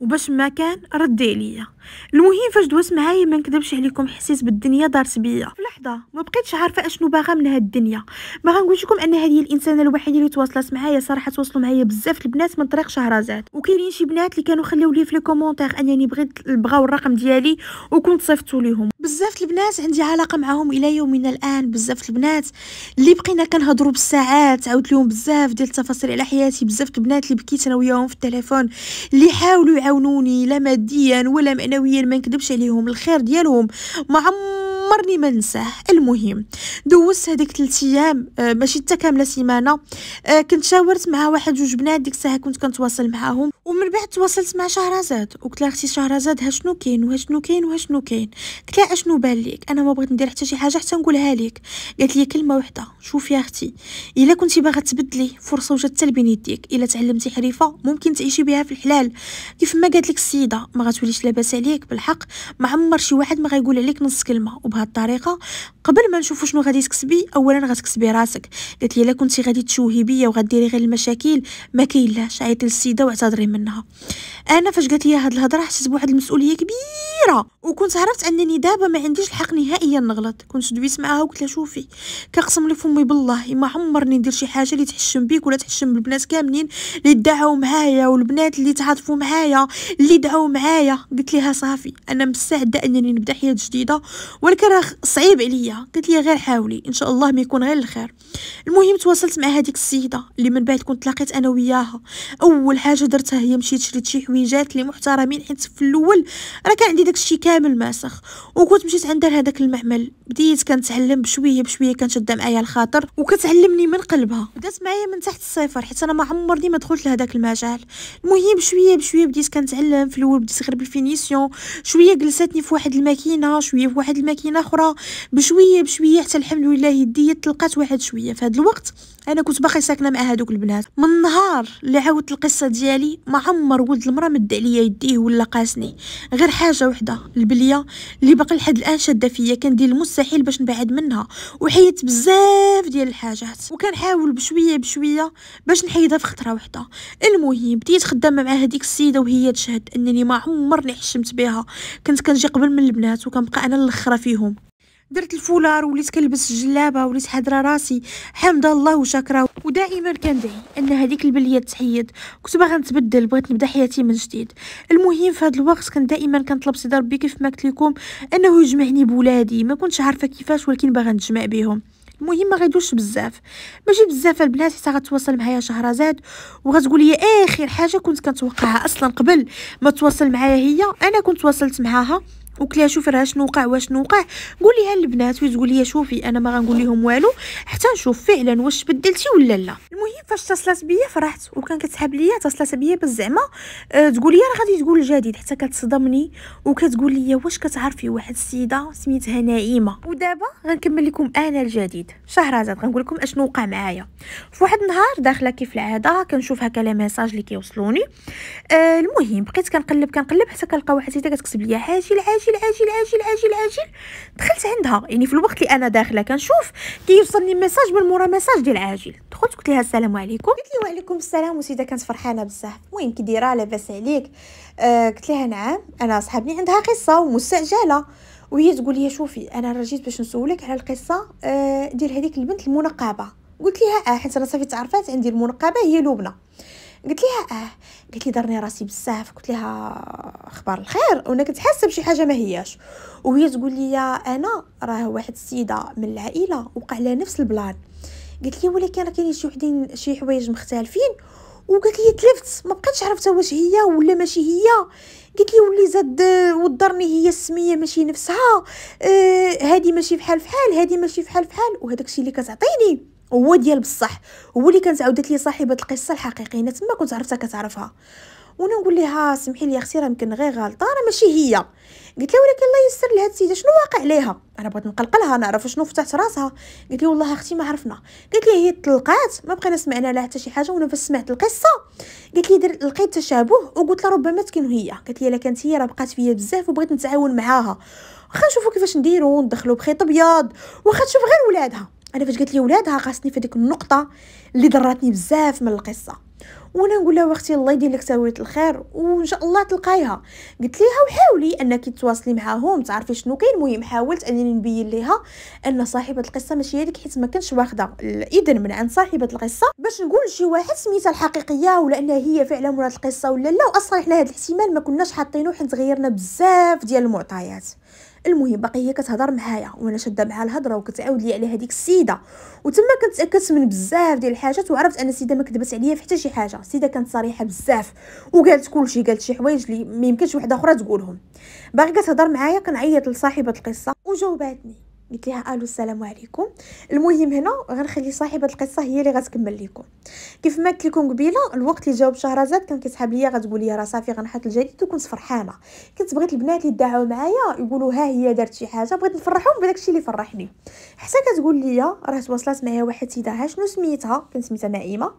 وباش ما كان ردي عليا المهم فاش دوزت معايا ما نكذبش عليكم حسيت بالدنيا دارت بيا في لحظه ما بقيتش عارفه اشنو باغا من هاد الدنيا ما غنقولش لكم ان هذه الانسانه الوحيده اللي تواصلت معايا صراحه تواصلوا معايا بزاف البنات من طريق شهرزاد وكاينين شي بنات اللي كانوا خلاو لي في لي كومونتير انني بغيت بغاو الرقم ديالي وكنت صيفطوا ليهم بزاف البنات عندي علاقه معاهم الى يومنا الان بزاف البنات اللي بقينا كنهضروا بالساعات عاودت لهم بزاف ديال التفاصيل على حياتي بزاف البنات اللي بكيت انا وياهم في التليفون اللي حاولوا يعاونوني لا ماديا ولا معنويا الثانويه ما نكذبش عليهم الخير ديالهم ما عمرني ما ننساه المهم دوزت هذيك 3 ايام آه، ماشي حتى كامله سيمانه آه، كنت شاورت مع واحد جوج بنات ديك الساعه كنت كنتواصل معاهم ومن بعد تواصلت مع شهرزاد وقلت لها اختي شهرزاد ها شنو كاين وها شنو كاين وها شنو كاين قلت لها اشنو بان ليك انا ما بغيت ندير حتى شي حاجه حتى نقولها ليك قالت لي كلمه وحده شوفي يا اختي الا كنتي باغا تبدلي فرصه وجات بين يديك الا تعلمتي حريفه ممكن تعيشي بها في الحلال كيف ما قالت لك السيده ما غتوليش لاباس عليك بالحق ما عمر شي واحد ما غيقول عليك نص كلمه 봤다래가 قبل ما نشوف شنو غادي تكسبي اولا غتكسبي راسك قالت لي الا كنتي غادي تشوهي بيا وغديري غير المشاكل ما كاينلاش عيطي للسيده واعتذري منها انا فاش قالت لي هاد الهضره حسيت بواحد المسؤوليه كبيره وكنت عرفت انني دابا ما عنديش الحق نهائيا نغلط كنت دويت معاها وقلت لها شوفي كنقسم لي فمي بالله ما عمرني ندير شي حاجه اللي تحشم بيك ولا تحشم بالبنات كاملين اللي دعوا معايا والبنات اللي تعاطفوا معايا اللي دعوا معايا قلت لها صافي انا مستعده انني نبدا حياه جديده ولكن راه صعيب عليا لها قالت لي غير حاولي ان شاء الله ما يكون غير الخير المهم تواصلت مع هذيك السيده اللي من بعد كنت تلاقيت انا وياها اول حاجه درتها هي مشيت شريت شي حويجات لي محترمين حيت في الاول راه كان عندي داكشي كامل ماسخ وكنت مشيت عندها لهذاك المعمل بديت كنتعلم بشويه بشويه كانت شاده معايا الخاطر وكتعلمني من قلبها بدات معايا من تحت الصفر حيت انا ما عمرني ما دخلت لهذاك المجال المهم بشويه بشويه بديت كنتعلم في الاول بديت غير بالفينيسيون شويه جلستني في واحد الماكينه شويه في واحد الماكينه اخرى بشويه طيب شويه بشويه حتى الحمد لله يدي تلقات واحد شويه في هذا الوقت انا كنت باقي ساكنه مع هذوك البنات من نهار اللي عاودت القصه ديالي ما عمر ولد المراه مد عليا يديه ولا قاسني غير حاجه وحده البليه اللي باقي لحد الان شاده فيا كندير المستحيل باش نبعد منها وحيدت بزاف ديال الحاجات وكنحاول بشويه بشويه باش نحيدها في خطره وحده المهم بديت خدامه مع هذيك السيده وهي تشهد انني ما عمرني حشمت بها كنت كنجي قبل من البنات وكنبقى انا الاخره فيهم درت الفولار وليت كنلبس الجلابه وليت حاضره راسي حمد الله وشكرا ودائما كندعي ان هذيك البليه تحيد كنت باغا نتبدل بغيت نبدا حياتي من جديد المهم في هذا الوقت كنت دائما كنطلب سيدي ربي كيف ما قلت لكم انه يجمعني بولادي ما كنتش عارفه كيفاش ولكن باغا نجمع بهم المهم ما غيدوش بزاف ماشي بزاف البنات حتى غتواصل معايا شهرزاد وغتقول لي اخر حاجه كنت كنتوقعها اصلا قبل ما تواصل معايا هي انا كنت واصلت معاها وكلي لها شوفي راه شنو وقع واشنو وقع قوليها للبنات وتقول لي شوفي انا ما غنقول لهم والو حتى نشوف فعلا واش بدلتي ولا لا المهم فاش اتصلت بيا فرحت وكان كتسحب ليا اتصلت بيا بالزعمه أه تقول لي راه غادي تقول الجديد حتى كتصدمني وكتقول لي واش كتعرفي واحد السيده سميتها نعيمه ودابا غنكمل لكم انا الجديد شهرزاد غنقول لكم اشنو وقع معايا فواحد النهار داخله كيف العاده كنشوف هكا لي ميساج اللي كيوصلوني أه المهم بقيت كنقلب كنقلب حتى كنلقى واحد السيده كتكتب لي حاجه العاجل عاجل عاجل عاجل عاجل عاجل دخلت عندها يعني في الوقت اللي انا داخله كنشوف كيوصلني ميساج من مورا ميساج ديال عاجل دخلت قلت لها السلام عليكم قالت لي وعليكم السلام وسيده كانت فرحانه بزاف وين كي دايره لاباس عليك آه قلت لها نعم انا صاحبني عندها قصه ومستعجله وهي تقول لي شوفي انا رجيت باش نسولك على القصه آه ديال هذيك البنت المنقبه قلت لها اه حيت انا صافي تعرفات عندي المنقبه هي لبنى قلت لها اه قالت لي درني راسي بزاف قلت لها اخبار الخير وانا كنت حاسه بشي حاجه ما هياش وهي تقول لي انا راه واحد السيده من العائله وقع لها نفس البلان قلت لي ولكن راه كاينين شي وحدين شي حوايج مختلفين وقالت لي تلفت ما بقيتش عرفتها واش هي ولا ماشي هي قالت لي ولي زاد ودرني هي السميه ماشي نفسها هذه آه ماشي فحال فحال هذه ماشي فحال فحال وهذاك الشيء اللي كتعطيني هو ديال بصح هو اللي كانت عاودت لي صاحبه القصه الحقيقيه انا تما كنت عرفتها كتعرفها وانا نقول لها سمحي لي اختي راه يمكن غير غلطه راه ماشي هي قلت لها ولكن الله يسر لها السيده شنو واقع ليها انا بغيت نقلقلها نعرف شنو فتحت راسها قلت لي والله اختي ما عرفنا قلت لي هي طلقات ما بقينا سمعنا لها حتى شي حاجه وانا فاش سمعت القصه قلت لي در... لقيت تشابه وقلت لها ربما تكون هي قلت لي الا كانت هي راه بقات فيا بزاف وبغيت نتعاون معاها واخا نشوفوا كيفاش نديرو ندخلو بخيط ابيض واخا تشوف غير ولادها انا فاش قالت لي ولادها خاصني في ديك النقطه اللي ضراتني بزاف من القصه وانا نقول لها واختي الله يدير لك سويه الخير وان شاء الله تلقايها قلت ليها وحاولي انك تواصلي معاهم تعرفي شنو كاين المهم حاولت انني نبين ليها ان صاحبه القصه ماشي هذيك حيت ما كانش واخده الاذن من عند صاحبه القصه باش نقول لشي واحد سميتها الحقيقيه ولا انها هي فعلا مرات القصه ولا لا واصلا حنا هذا الاحتمال ما كناش حاطينه حيت غيرنا بزاف ديال المعطيات المهم باقي هي كتهضر معايا وانا شاده معها الهضره وكتعاود لي على هذيك السيده وتما كنتاكدت من بزاف ديال الحاجات وعرفت ان السيده ما كذبت عليا في حتى شي حاجه السيده كانت صريحه بزاف وقالت كلشي قالت شي حوايج اللي ما يمكنش وحده اخرى تقولهم باقي كتهضر معايا كنعيط لصاحبه القصه وجاوباتني قلت لها الو السلام عليكم المهم هنا غنخلي صاحبه القصه هي اللي غتكمل لكم كيف ما قلت لكم قبيله الوقت اللي جاوب شهرزاد كان كيسحب ليا غتقول لي راه صافي غنحط الجديد وكنت فرحانه كنت بغيت البنات اللي دعوا معايا يقولوا ها هي دارت شي حاجه بغيت نفرحهم بداك الشيء اللي فرحني حتى كتقول لي راه تواصلات معايا واحد سيداها شنو سميتها كنت سميتها نعيمه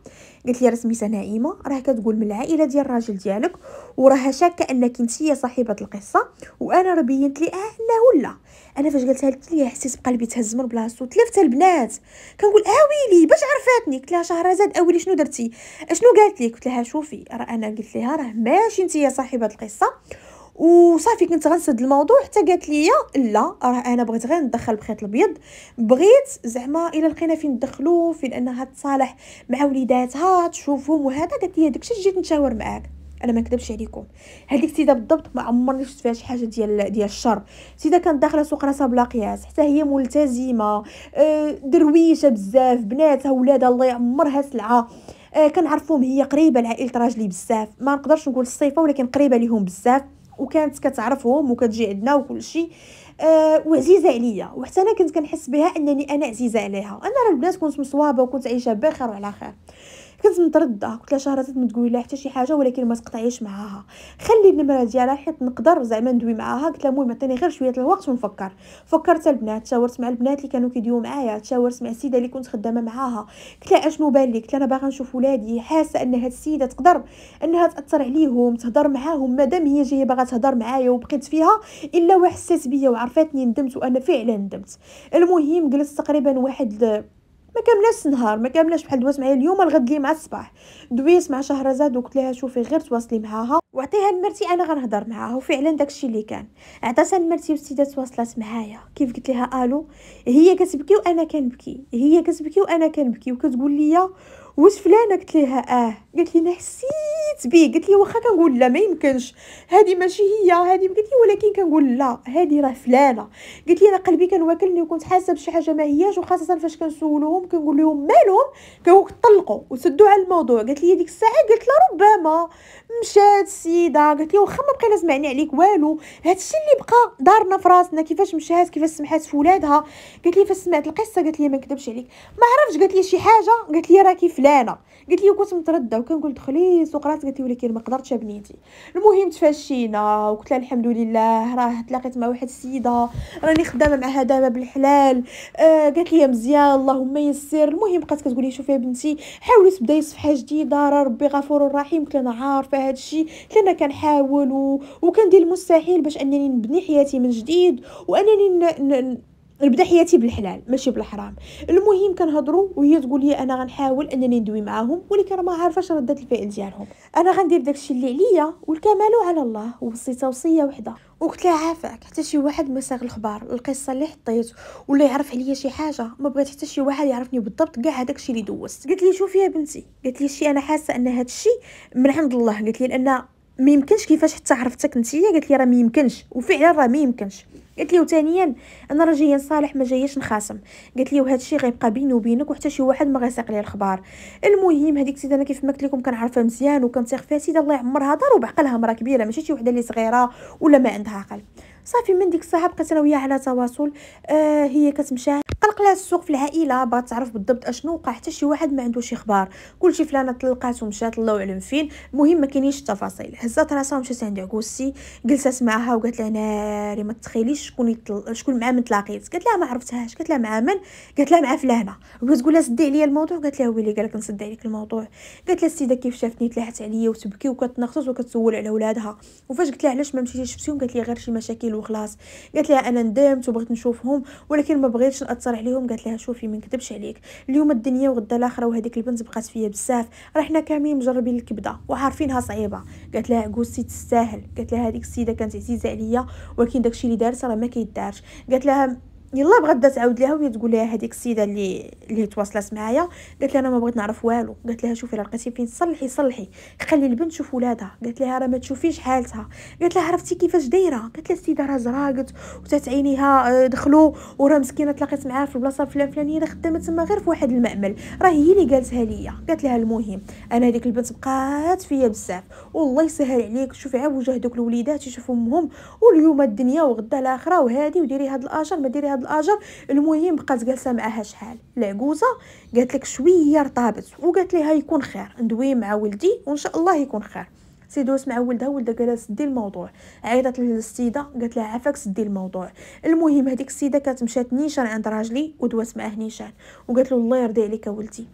قالت لي راه سميتها نعيمه راه كتقول من العائله ديال الراجل ديالك وراها شاكه انك انت هي صاحبه القصه وانا راه بينت ليها انه لا انا فاش قلتها ليا حسيت بقلبي تهز من بلاصتو تلفت البنات كنقول اويلي آه باش عرفاتني قلت لها شهرزاد اويلي أه شنو درتي اشنو قالت لك قلت لها شوفي راه انا قلت لها راه ماشي انت يا صاحبه القصه وصافي كنت غنسد الموضوع حتى قالت لي لا راه انا بغيت غير ندخل بخيط الابيض بغيت زعما الا لقينا فين ندخلو فين انها تصالح مع وليداتها تشوفهم وهذا قالت لي داكشي جيت نتشاور معاك انا ما نكذبش عليكم هذيك السيده بالضبط ما عمرني شفت فيها شي حاجه ديال ديال الشر سيده كانت داخله سوق راسها بلا قياس حتى هي ملتزمه آه، درويشه بزاف بناتها ولادها الله يعمرها سلعه آه، كنعرفهم هي قريبه لعائله راجلي بزاف ما نقدرش نقول الصيفه ولكن قريبه ليهم بزاف وكانت كتعرفهم وكتجي عندنا وكل شيء أه وعزيزه عليا وحتى انا كنت كنحس بها انني انا عزيزه عليها انا راه البنات كنت مصوابه وكنت عايشه بخير وعلى خير كنت مترده قلت لها شهرزاد ما تقولي لها حتى شي حاجه ولكن ما تقطعيش معاها خلي النمره ديالها حيت نقدر زعما ندوي معاها قلت لها المهم عطيني غير شويه الوقت ونفكر فكرت البنات تشاورت مع البنات اللي كانوا كيديو معايا تشاورت مع السيده اللي كنت خدامه معاها قلت لها اشنو بان لك انا باغا نشوف ولادي حاسه ان هاد السيده تقدر انها تاثر عليهم تهضر معاهم مادام هي جايه باغا تهضر معايا وبقيت فيها الا وحسات بيا وعرفتني ندمت وانا فعلا ندمت المهم جلست تقريبا واحد ما كاملاش النهار ما كاملاش بحال دوات معايا اليوم الغد لي مع الصباح دويت مع شهرزاد وقلت لها شوفي غير تواصلي معاها وعطيها لمرتي انا غنهضر معاها وفعلا داكشي اللي كان عطاتها لمرتي والسيده تواصلات معايا كيف قلت لها الو هي كتبكي وانا كنبكي هي كتبكي وانا كنبكي وكتقول لي واش فلانه قلت ليها اه قالت لي انا حسيت بيه قلت لي واخا كنقول لا ما يمكنش هذه ماشي هي هذه قلت لي ولكن كنقول لا هذه راه فلانه قلت لي انا قلبي كان واكلني وكنت حاسه بشي حاجه ما هياش وخاصه فاش كنسولوهم كنقول لهم مالهم كيطلقوا وسدوا على الموضوع قالت لي ديك الساعه قلت لها ربما مشات السيده قالت لي واخا ما بقينا سمعنا عليك والو هادشي اللي بقى دارنا في راسنا كيفاش مشات كيفاش سمحات في ولادها قالت لي فاش سمعت القصه قالت لي ما نكذبش عليك ما عرفتش قالت لي شي حاجه قالت لي راكي فلانه قالت لي كنت متردده وكنقول دخلي سوق راس قالت لي ولكن ما قدرتش بنيتي المهم تفاشينا وقلت لها الحمد لله راه تلاقيت مع واحد السيده راني خدامه معها دابا بالحلال آه قالت لي مزيان اللهم يسر المهم بقات كتقول لي شوفي بنتي حاولي تبداي صفحه جديده راه ربي غفور رحيم قلت لها انا عارفه هذا الشيء انا كنحاول وكندير المستحيل باش انني نبني حياتي من جديد وانني ن... ن... نبدا حياتي بالحلال ماشي بالحرام المهم كنهضروا وهي تقول لي انا غنحاول انني ندوي معاهم ولكن راه ما عارفاش ردات الفعل ديالهم انا غندير داكشي اللي عليا والكمال على الله ووصيتها وصيه وحده وقلت لها عافاك حتى شي واحد ما ساغ الخبار القصه اللي حطيت ولا يعرف عليا شي حاجه ما بغيت حتى شي واحد يعرفني بالضبط كاع هذاكشي اللي دوزت قالت لي شوفي يا بنتي قالت لي شي انا حاسه ان هذا الشيء من عند الله قالت لي لان ميمكنش كيفاش حتى عرفتك نتيا قالت لي راه ميمكنش وفعلا راه ميمكنش قالت لي وثانيا انا راه جايه نصالح ما جايش نخاصم قالت لي وهذا الشيء غيبقى بيني وبينك وحتى شي واحد ما غيسيق لي الخبار المهم هذيك السيده انا كيف ما قلت لكم كنعرفها مزيان وكنثيق فيها سيده الله يعمرها دار وبعقلها مرا كبيره ماشي شي وحده اللي صغيره ولا ما عندها عقل صافي من ديك الساعه بقيت انا وياها على تواصل آه هي كتمشى خلق لها السوق في العائله بغات تعرف بالضبط اشنو وقع حتى شي واحد ما عندوش اخبار كلشي فلانه طلقات ومشات الله اعلم فين المهم ما كاينينش التفاصيل هزات راسها ومشات عند عكوسي جلست معاها وقالت لها ناري ما تخيليش شكون يطلق شكون مع من تلاقيت قالت لها ما عرفتهاش قالت لها مع من قالت لها مع فلانه وبغات تقول لها سدي عليا الموضوع قالت لها ويلي قالك نسد عليك الموضوع قالت لها السيده كيف شافتني تلاحت عليا وتبكي وكتنغصص وكتسول على ولادها وفاش قلت لها علاش ما مشيتيش شفتيهم قالت لي غير شي مشاكل وخلاص قالت لها انا ندمت وبغيت نشوفهم ولكن ما بغيتش ناثر عليهم قالت لها شوفي ما نكذبش عليك اليوم الدنيا وغدا الاخره وهذيك البنت بقات فيا بزاف راه حنا كاملين مجربين الكبده وعارفينها صعيبه قالت لها عقوزتي تستاهل قالت لها هذيك السيده كانت عزيزه عليا ولكن داكشي اللي دارت راه ما كيدارش قالت لها يلا بغات تعاود ليها وهي تقول لها هذيك السيده اللي اللي تواصلت معايا قالت لها انا ما بغيت نعرف والو قالت لها شوفي لقيتي فين صلحي صلحي خلي البنت تشوف ولادها قالت لها راه ما تشوفيش حالتها قالت لها عرفتي كيفاش دايره قالت لها السيده راه زراقت وتات عينيها آه، دخلوا وراه مسكينه تلاقيت معاها في البلاصه فلان فلانيه خدامه تما غير في واحد المأمل راه هي اللي قالتها ليا قالت لها المهم انا هذيك البنت بقات فيا بزاف والله يسهل عليك شوفي عا وجه دوك الوليدات يشوفوا امهم واليوم الدنيا وغدا الاخره وهذه وديري هاد الاجر ما ديري هذا الاجر المهم بقات جالسه معاها شحال العجوزه قالت لك شويه رطابت وقالت لها يكون خير ندوي مع ولدي وان شاء الله يكون خير سي دوز مع ولدها ولدها قالها سدي الموضوع عيطت للسيده قالت لها عافاك سدي الموضوع المهم هذيك السيده كانت مشات نيشان عند راجلي ودوات معاه نيشان وقالت له الله يرضي عليك ولدي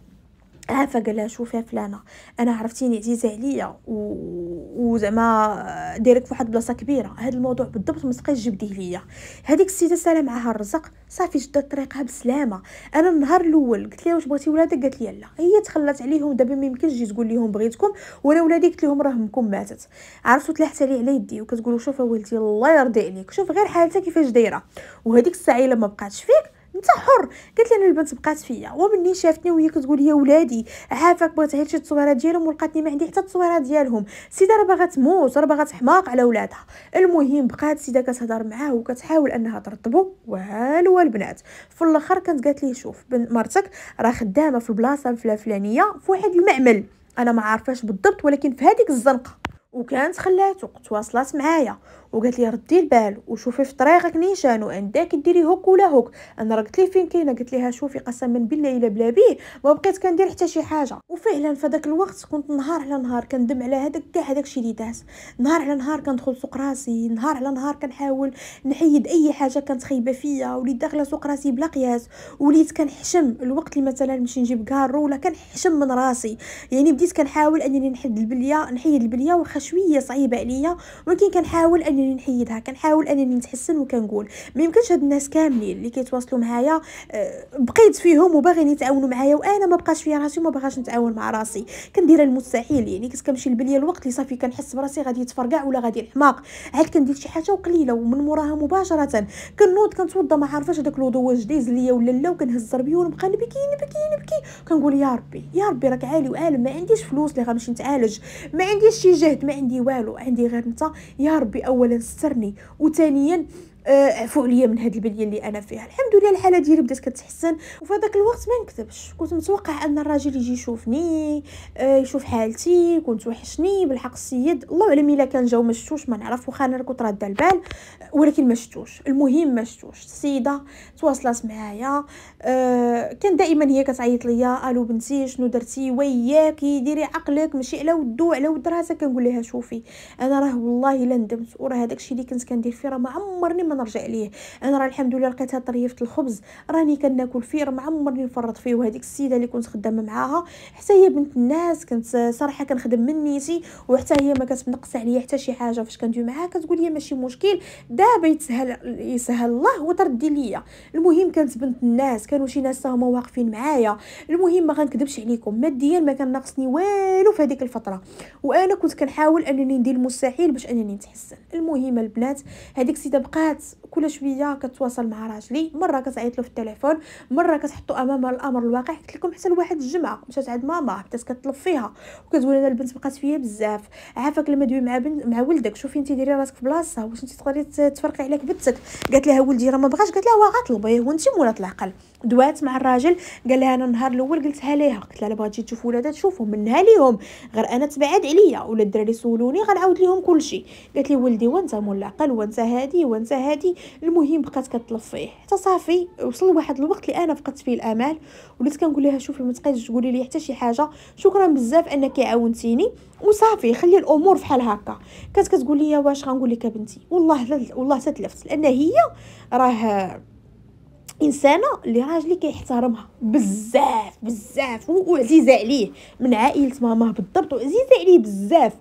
عافاك قال لها شوفي فلانه انا عرفتيني عزيزه عليا وزعما دايرك فواحد بلاصه كبيره هذا الموضوع بالضبط ما تبقاش جبديه ليا هذيك السيده سالا معاها الرزق صافي جدات طريقها بسلامه انا النهار الاول قلت لها واش بغيتي ولادك قالت لي لا هي تخلات عليهم دابا ما يمكنش تجي تقول لهم بغيتكم وانا ولادي قلت لهم راه امكم ماتت عرفتو تلاحت عليه على يدي وكتقولوا شوف ولدي الله يرضي عليك شوف غير حالتها كيفاش دايره وهذيك الساعه الا بقاتش فيك انت حر قالت لي انا البنت بقات فيا ومني شافتني وهي كتقول لي ولادي عافاك بغات غير شي تصويره ديالهم ولقاتني ما عندي حتى التصويره ديالهم السيده راه باغا تموت راه باغا تحماق على ولادها المهم بقات السيده كتهضر معاه وكتحاول انها ترطبو والو البنات في الاخر كانت قالت لي شوف مرتك راه خدامه في البلاصه الفلانيه في واحد المعمل انا ما عارفاش بالضبط ولكن في هذيك الزنقه وكانت خلاتو تواصلات معايا وقالت لي ردي البال وشوفي في طريقك نيشان وعندك ديري هوك ولا هوك انا راه قلت لي فين كاينه قلت ليها شوفي قسما بالله الا بلا بيه ما بقيت كندير حتى شي حاجه وفعلا فداك الوقت كنت نهار على نهار كندم على هذاك كاع هذاك الشيء اللي داز نهار على نهار كندخل سوق راسي نهار على نهار كنحاول نحيد اي حاجه كانت خايبه فيا وليت داخله سوق راسي بلا قياس وليت كنحشم الوقت اللي مثلا نمشي نجيب كارو ولا كنحشم من راسي يعني بديت كنحاول انني نحد البليه نحيد البليه وخا شويه صعيبه عليا ولكن كنحاول انني نحيدها كنحاول انني نتحسن وكنقول ما يمكنش هاد الناس كاملين اللي كيتواصلوا معايا آه، بقيت فيهم وباغيين يتعاونوا معايا وانا ما بقاش في راسي وما باغاش نتعاون مع راسي كندير المستحيل يعني كنت كنمشي لبليا الوقت اللي صافي كنحس براسي غادي يتفرقع ولا غادي نحماق عاد كندير شي حاجه وقليله ومن موراها مباشره كنوض كنتوضى ما عارفاش هذاك الوضوء واش دايز ليا ولا لا وكنهز ربي ونبقى نبكي نبكي نبكي كنقول يا ربي يا ربي راك عالي وعالم ما عنديش فلوس اللي غنمشي نتعالج ما عنديش شي جهد ما عندي والو عندي غير انت يا ربي اولا سترني وثانيا آه، عفوا ليا من هذه البليه اللي انا فيها الحمد لله الحاله ديالي بدات كتحسن وفي هذاك الوقت ما نكذبش كنت متوقع ان الراجل يجي يشوفني آه يشوف حالتي كنت وحشني بالحق السيد الله اعلم الا كان جا وما شفتوش ما نعرف واخا انا كنت راده البال ولكن ما شفتوش المهم ما شفتوش السيده تواصلات معايا آه كان دائما هي كتعيط ليا الو بنتي شنو درتي وياكي ديري عقلك ماشي على ودو على ود راسك كنقول لها شوفي انا راه والله الا ندمت وراه هذاك الشيء اللي كنت كندير فيه راه ما عمرني ما نرجع ليه انا راه الحمد لله لقيت هاد طريفه الخبز راني كناكل فيه راه عمرني نفرط فيه وهذيك السيده اللي كنت خدامه معاها حتى هي بنت الناس كنت صراحه كنخدم من نيتي وحتى هي ما كتنقص عليا حتى شي حاجه فاش كندوي معاها كتقول لي ماشي مشكل دابا يتسهل يسهل الله وتردي ليا المهم كانت بنت الناس كانوا شي ناس هما واقفين معايا المهم ما غنكذبش عليكم ماديا ما كان ناقصني والو في هذيك الفتره وانا كنت كنحاول انني ندير المستحيل باش انني نتحسن المهم البنات هذيك السيده بقات كل شويه كتواصل مع راجلي مره كتعيط له في التليفون مره كتحطو امام الامر الواقع قلت لكم حتى لواحد الجمعه مشات عند ماما بدات كتطلب فيها وكتقول انا البنت بقات فيا بزاف عافاك لما دوي مع بنت مع ولدك شوفي انت ديري راسك في بلاصتها واش انت تقدري تفرقي عليك بنتك قالت لها ولدي راه ما بغاش قالت لها واه هو انت مولات العقل دوات مع الراجل قال لها انا النهار الاول قلتها ليها قلت لها بغات تجي تشوف ولادها تشوفهم منها ليهم غير انا تبعد عليا ولا الدراري سولوني غنعاود لهم كلشي قالت لي ولدي وانت مول العقل وانت هادي وانت هادي هادي المهم بقات كتلف فيه حتى صافي وصل لواحد الوقت اللي انا فقدت فيه الامال وليت كنقول لها شوفي ما تقيش تقولي لي حتى شي حاجه شكرا بزاف انك عاونتيني وصافي خلي الامور فحال هكا كانت كتقول لي واش غنقول لك بنتي والله لل... والله تتلفت لان هي راه انسانه اللي راجلي كيحترمها بزاف بزاف وعزيزه عليه من عائله ماماه بالضبط وعزيزه عليه بزاف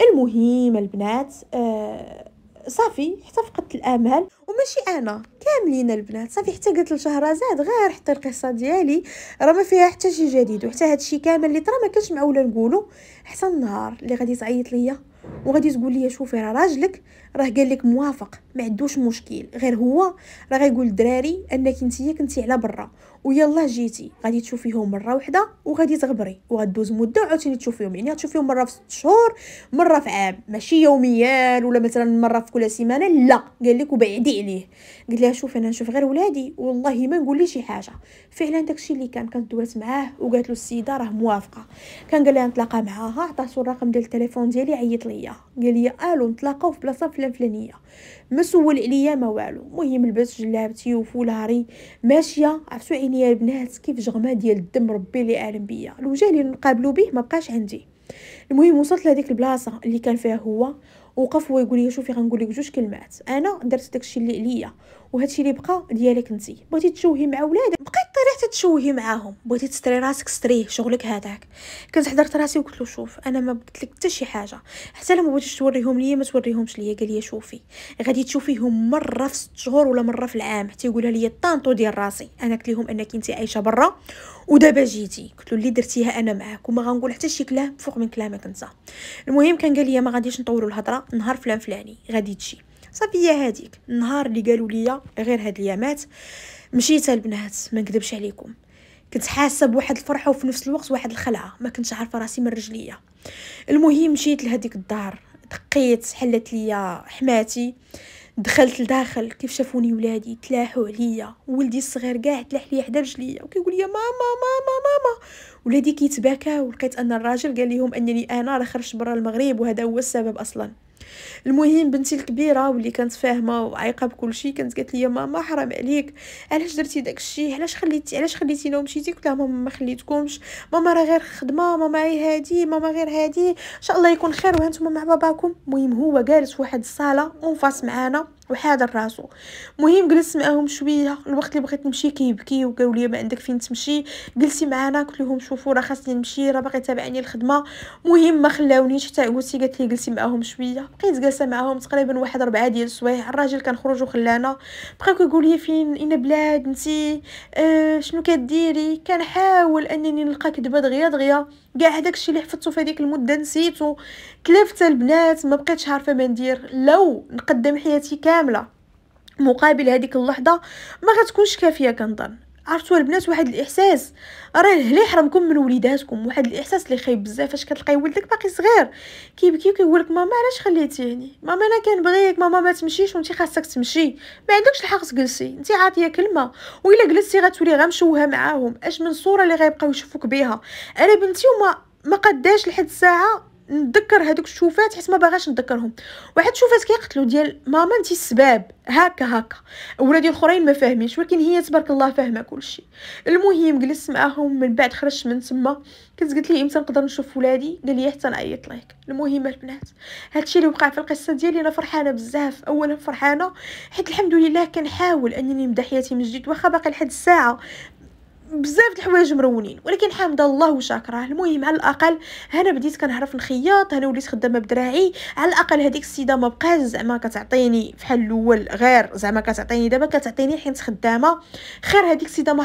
المهم البنات آه صافي حتى فقدت الامل وماشي انا كاملين البنات صافي حتى قلت لشهرزاد غير حتى القصه ديالي راه ما فيها حتى شي جديد وحتى الشيء كامل اللي ترى ما كانش معوله نقوله حتى النهار اللي غادي تعيط ليا وغادي تقول لي شوفي راه راجلك راه قال لك موافق ما عندوش مشكل غير هو راه غيقول الدراري انك نتيا كنتي على برا ويلا جيتي غادي تشوفيهم مره وحده وغادي تغبري وغدوز مده وعاوتاني تشوفيهم يعني غتشوفيهم مره في 6 شهور مره في عام ماشي يوميا ولا مثلا مره في كل سيمانه لا قال لك وبعدي عليه قلت لها شوفي انا نشوف غير ولادي والله ما نقول لي شي حاجه فعلا داكشي اللي كان كانت دوات معاه وقالت له السيده راه موافقه كان قال لها نتلاقى معاها عطاتو الرقم ديال التليفون ديالي عيط ليا قال لي الو نتلاقاو في بلاصه في الشغله الفلانيه ما سول عليا ما والو المهم لبس جلابتي وفولاري ماشيه عرفتوا عينيا البنات كيف جغمه ديال الدم ربي اللي اعلم بيا الوجه اللي نقابلو به ما بقاش عندي المهم وصلت لهذيك البلاصه اللي كان فيها هو وقف هو يقول لي شوفي غنقول لك جوج كلمات انا درت داكشي اللي عليا وهادشي اللي بقى ديالك انت بغيتي تشوهي مع ولادك بقيت حتى تشوهي معاهم بغيتي تستري راسك ستريه شغلك هذاك كنت حضرت راسي وقلت له شوف انا ما بدت لك حتى شي حاجه حتى لما بغيتيش توريهم ليا ما توريهمش ليا قال لي شوفي غادي تشوفيهم مره في 6 شهور ولا مره في العام حتى يقولها لي طانطو ديال راسي انا قلت لهم انك انت عايشه برا ودابا جيتي قلت له اللي درتيها انا معاك وما غنقول حتى شي كلام فوق من كلامك انت المهم كان قال لي ما غاديش نطولوا الهضره نهار فلان فلاني غادي تجي صافي يا هذيك النهار اللي قالوا لي غير هاد اليامات مشيت البنات ما نكذبش عليكم كنت حاسه بواحد الفرحه وفي نفس الوقت واحد الخلعه ما كنتش عارفه راسي من رجليا المهم مشيت لهذيك الدار دقيت حلت ليا حماتي دخلت لداخل كيف شافوني ولادي تلاحوا عليا ولدي الصغير كاع تلاح لي حدا رجليا وكيقول لي ماما ماما ماما ولادي كيتباكاو ولقيت ان الراجل قال لهم انني انا راه خرجت برا المغرب وهذا هو السبب اصلا المهم بنتي الكبيره واللي كانت فاهمه وعايقه بكل شيء كانت قالت لي ماما حرام عليك علاش درتي داك الشيء علاش خليتي علاش خليتينا ومشيتي قلت لها ماما ما خليتكمش ماما راه غير خدمه ماما هي هادي ماما غير هادي ان شاء الله يكون خير وهانتوما مع باباكم المهم هو جالس واحد الصاله اون فاس معانا وحاضر راسو مهم جلست معاهم شويه الوقت اللي بغيت نمشي كيبكي وقالوا لي ما عندك فين تمشي جلسي معانا قلت لهم شوفوا راه خاصني نمشي راه باقي تابعني الخدمه مهم ما خلاونيش حتى عوتي قالت لي جلسي معاهم شويه بقيت جالسه معاهم تقريبا واحد ربعه ديال الصوايع الراجل كنخرج وخلانا بقاو كيقول لي فين اين بلاد نتي آه شنو كديري كنحاول انني نلقى كدبه دغيا دغيا كاع داكشي اللي حفظته في هذيك المده نسيته كلفت البنات ما بقيتش عارفه ما ندير لو نقدم حياتي كامله مقابل هذيك اللحظه ما غتكونش كافيه كنظن عرفتوا البنات واحد الاحساس راه الهلي يحرمكم من وليداتكم واحد الاحساس اللي خايب بزاف فاش كتلقاي ولدك باقي صغير كيبكي وكيقول لك ماما علاش خليتيني ماما انا كنبغيك ماما ما تمشيش وانت خاصك تمشي ما عندكش الحق تجلسي انت عاطيه كلمه والا جلستي غتولي غمشوهه معاهم اش من صوره اللي غيبقاو يشوفوك بها انا بنتي وما ما قداش لحد الساعه نتذكر هذوك الشوفات حيت ما باغاش نتذكرهم واحد الشوفات كيقتلوا ديال ماما انت السباب هكا هكا ولادي الاخرين ما فاهمينش ولكن هي تبارك الله فاهمه كلشي المهم جلست معاهم من بعد خرجت من تما كنت قلت ليه امتى نقدر نشوف ولادي قال لي حتى نعيط لك المهم البنات هادشي اللي وقع في القصه ديالي انا فرحانه بزاف اولا فرحانه حيت الحمد لله كنحاول انني نبدا حياتي من جديد واخا باقي لحد الساعه بزاف د الحوايج مرونين ولكن حامده الله وشاكره المهم على الاقل هنا بديت كنعرف نخيط هنا وليت خدامه بدراعي على الاقل هذيك السيده ما بقاش زعما كتعطيني فحال الاول غير زعما كتعطيني دابا كتعطيني حيت خدامه خير هذيك السيده ما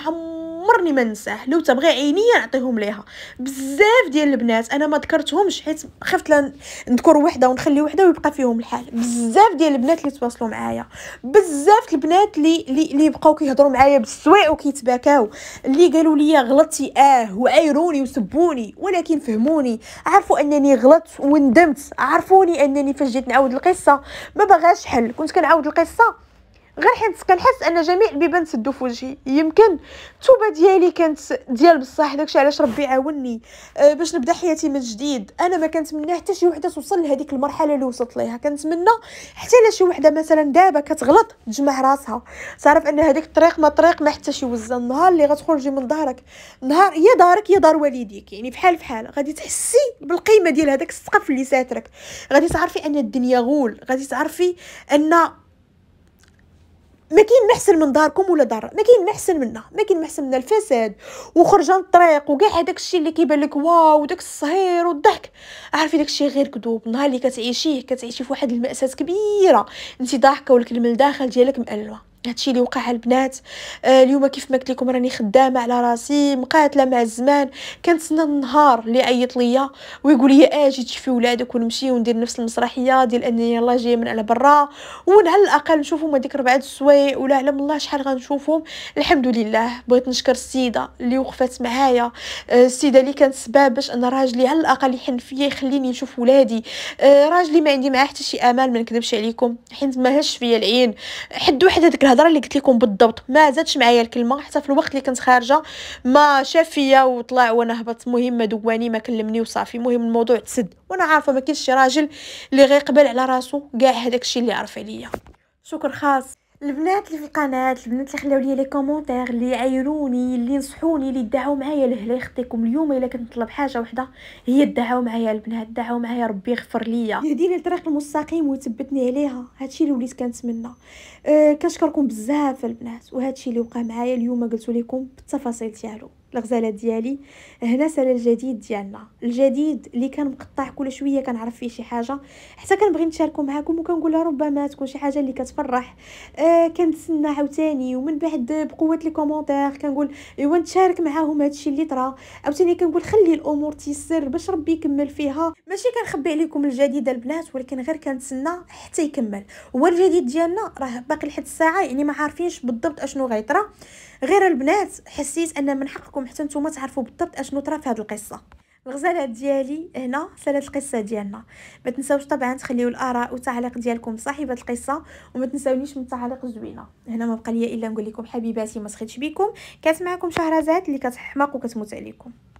عمرني ما ننساه لو تبغي عينيا نعطيهم ليها بزاف ديال البنات انا ما ذكرتهمش حيت خفت لن... نذكر وحده ونخلي وحده ويبقى فيهم الحال بزاف ديال البنات اللي تواصلوا معايا بزاف البنات اللي اللي بقاو كيهضروا معايا بالسوء وكيتباكاو اللي قالوا لي غلطتي اه وعايروني وسبوني ولكن فهموني عرفوا انني غلطت وندمت عرفوني انني فاش جيت نعاود القصه ما بغاش حل كنت كنعاود القصه غير حيت كنحس ان جميع البيبان سدوا في وجهي يمكن التوبه ديالي كانت ديال بصح داكشي علاش ربي عاوني أه باش نبدا حياتي من جديد انا ما كنتمنى حتى شي وحده توصل لهذيك المرحله اللي وصلت ليها كنتمنى حتى لا شي وحده مثلا دابا كتغلط تجمع راسها تعرف ان هذيك الطريق ما طريق ما حتى شي وزه النهار اللي غتخرجي من ظهرك نهار يا دارك يا دار والديك يعني بحال بحال غادي تحسي بالقيمه ديال هذاك السقف اللي ساترك غادي تعرفي ان الدنيا غول غادي تعرفي ان ما كاين محسن من داركم ولا دار ما كاين محسن منا ما كاين محسن من الفساد وخرجه الطريق وكاع هذاك الشيء اللي كيبان لك واو داك الصهير والضحك عارفه داك الشيء غير كذوب نهار اللي كتعيشيه كتعيشي في واحد المأساة كبيره انت ضاحكه والكلمه الداخل ديالك مألوه هادشي اللي وقع البنات آه اليوم كيف ما قلت لكم راني خدامه على راسي مقاتله مع الزمان كنتسنى النهار اللي عيط ليا ويقول لي اجي آه، تشفي ولادك ونمشي وندير نفس المسرحيه ديال انني الله جايه من على برا على الاقل نشوفهم هذيك ربعه السوايع ولا علم الله شحال غنشوفهم الحمد لله بغيت نشكر السيده اللي وقفت معايا آه، السيده اللي كانت سباب باش انا راجلي على الاقل يحن فيا يخليني نشوف ولادي آه، راجلي ما عندي معاه حتى شي امال ما نكذبش عليكم حيت ما هش فيا العين حد وحده ديك الهضره اللي قلت لكم بالضبط ما زادش معايا الكلمه حتى في الوقت اللي كنت خارجه ما شاف فيا وطلع وانا هبط مهمه دواني ما كلمني وصافي المهم الموضوع تسد وانا عارفه ما كاينش شي راجل اللي غيقبل على راسو كاع هذاك الشيء اللي عرف عليا شكر خاص البنات اللي في القناه البنات اللي خلاو لي لي كومونتير اللي عايروني اللي نصحوني اللي دعاو معايا لهلا يخطيكم اليوم الا كنت نطلب حاجه وحده هي دعاو معايا البنات دعاو معايا ربي يغفر ليا يهديني الطريق المستقيم وثبتني عليها هادشي اللي وليت كنتمنى أه كنشكركم بزاف البنات وهادشي اللي وقع معايا اليوم قلت لكم بالتفاصيل ديالو الغزاله ديالي هنا سال الجديد ديالنا الجديد اللي كان مقطع كل شويه كنعرف فيه شي حاجه حتى كنبغي نشاركو معاكم وكنقول ربما تكون شي حاجه اللي كتفرح آه كنتسنى عاوتاني ومن بعد بقوه لي كومونتير كنقول ايوا نتشارك معاهم هادشي اللي طرا عاوتاني كنقول خلي الامور تيسر باش ربي يكمل فيها ماشي كنخبي عليكم الجديد البنات ولكن غير كنتسنى حتى يكمل هو الجديد ديالنا راه باقي لحد الساعه يعني ما عارفينش بالضبط اشنو غيطرا غير البنات حسيت ان من حقكم حتى نتوما تعرفوا بالضبط اشنو طرا في هذه القصه الغزالات ديالي هنا سالت القصه ديالنا ما تنساوش طبعا تخليو الاراء وتعليق ديالكم صاحبه القصه وما تنساونيش من التعاليق زوينه هنا ما بقى ليا الا نقول لكم حبيباتي ما سخيتش بكم كانت معكم شهرزاد اللي كتحماق وكتموت عليكم